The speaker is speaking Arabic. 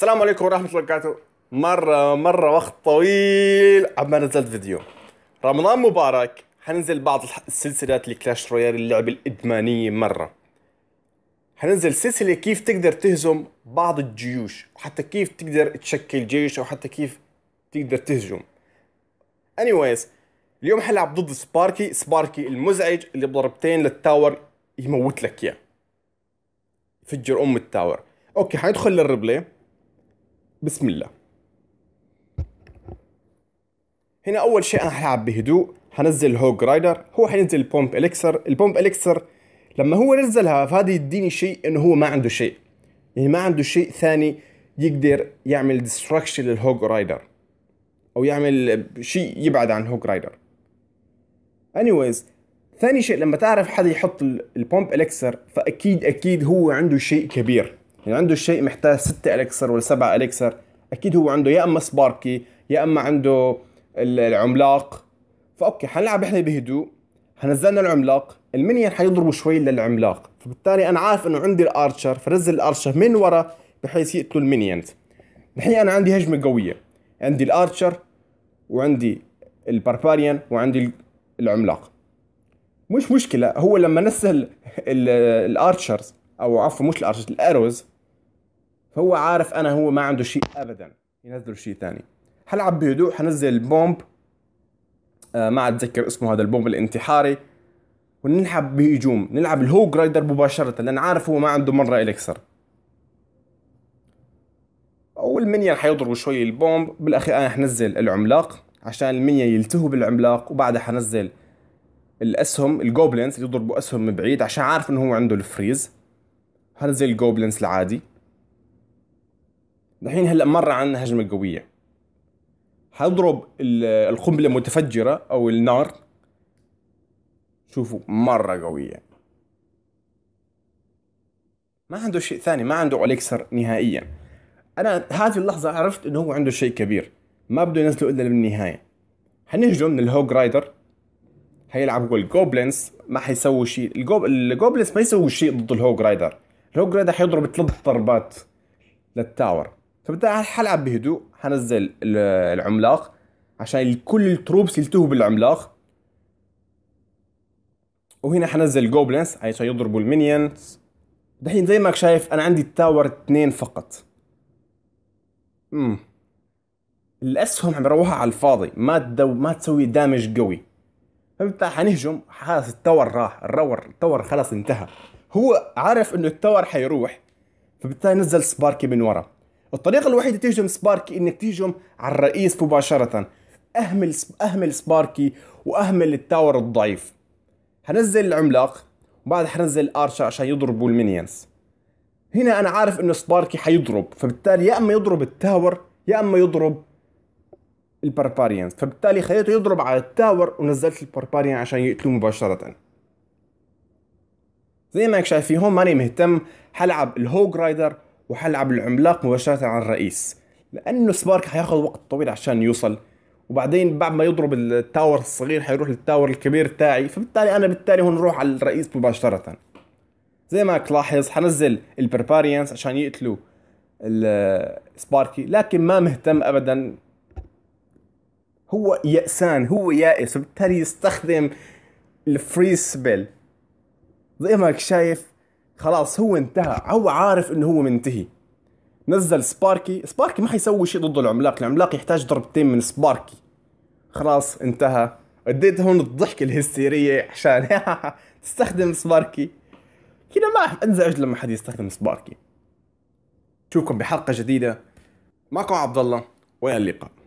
السلام عليكم ورحمه الله وبركاته مره مره وقت طويل عم ما نزلت فيديو رمضان مبارك حننزل بعض السلسلات لكلاش رويال اللعبه الادمانيه مره حننزل سلسله كيف تقدر تهزم بعض الجيوش وحتى كيف تقدر تشكل جيش او حتى كيف تقدر تهجم anyways اليوم حلعب ضد سباركي سباركي المزعج اللي بضربتين للتاور يموت لك اياه فجر ام التاور اوكي حندخل للربلي بسم الله هنا اول شيء انا حلعب بهدوء حنزل هوج رايدر هو حينزل البومب اليكسر البومب اليكسر لما هو نزلها فهذا يديني شيء انه هو ما عنده شيء يعني ما عنده شيء ثاني يقدر يعمل ديستركشن للهوج رايدر او يعمل شيء يبعد عن هوج رايدر anyways ثاني شيء لما تعرف حدا يحط البومب اليكسر فاكيد اكيد هو عنده شيء كبير يعني عنده الشيء محتاج ستة اليكسر ولا سبعة اليكسر اكيد هو عنده يا اما سباركي يا اما عنده العملاق فاوكي حنلعب احنا بهدوء هنزلنا العملاق المنيون حيضربوا شوي للعملاق فبالتالي انا عارف انه عندي الارشر فنزل الارشر من ورا بحيث يقتلوا المنيونز الحين انا عندي هجمه قويه عندي الارشر وعندي البربريان وعندي العملاق مش مشكله هو لما نسل الارشرز او عفوا مش الارشز الاروز فهو عارف انا هو ما عنده شيء ابدا ينزلوا شيء ثاني حلعب بهدوء حنزل بومب آه ما اتذكر اسمه هذا البومب الانتحاري ونلعب بهجوم نلعب الهوج رايدر مباشرة لأن عارف هو ما عنده مرة إليكسر والمنيان حيضربوا شوي البومب بالأخير أنا حنزل العملاق عشان المنيان يلتهوا بالعملاق وبعدها حنزل الأسهم الجوبلينز اللي يضربوا أسهم من بعيد عشان عارف إنه هو عنده الفريز هذا زي الجوبلنز العادي الحين هلا مره عندنا هجمه قويه حضرب القنبله المتفجره او النار شوفوا مره قويه ما عنده شيء ثاني ما عنده اليكسر نهائيا انا هذه اللحظه عرفت انه هو عنده شيء كبير ما بده ينزله الا بالنهايه حنهجم من الهوغ رايدر هيلعب هو الجوبلنز ما حيسوي شيء الجوب... الجوبلنز ما يسوي شيء ضد الهوغ رايدر لو جريد حيضرب ثلاث ضربات للتاور فبالتالي حلعب بهدوء حنزل العملاق عشان كل التروبس يلتهوا بالعملاق وهنا حنزل جوبلينز عشان يضربوا المينيونز دحين زي ما شايف انا عندي التاور اثنين فقط امم الاسهم عم يروحها على الفاضي ما تدو ما تسوي دامج قوي فبالتالي حنهجم خلاص التاور راح الرور التاور خلاص انتهى هو عارف انه التاور حيروح فبالتالي نزل سباركي من ورا الطريقه الوحيده تهجم سباركي انك تهجم على الرئيس مباشره اهمل اهمل سباركي واهمل التاور الضعيف هنزل العملاق وبعد حنزل ارشا عشان يضربوا المينيونز هنا انا عارف انه سباركي حيضرب فبالتالي يا اما يضرب التاور يا اما يضرب البرباريانز فبالتالي خليته يضرب على التاور ونزلت البرباريان عشان يقتلوه مباشره زي ما شايفين هون ماني مهتم حلعب الهوغ رايدر وحلعب العملاق مباشرة على الرئيس لأنه سبارك حياخذ وقت طويل عشان يوصل وبعدين بعد ما يضرب التاور الصغير حيروح للتاور الكبير تاعي فبالتالي أنا بالتالي هون روح على الرئيس مباشرة زي ما تلاحظ حنزل البرباريانس عشان يقتلوا السباركي لكن ما مهتم أبدا هو يأسان هو يائس فبالتالي يستخدم الفريز سبيل زي ما شايف خلاص هو انتهى هو عارف انه هو منتهي نزل سباركي سباركي ما حيسوي شيء ضد العملاق العملاق يحتاج ضربتين من سباركي خلاص انتهى اديت هون الضحكة الهستيرية عشان تستخدم سباركي كذا ما انزعج لما حد يستخدم سباركي نشوفكم بحلقة جديدة معكم عبد الله والى اللقاء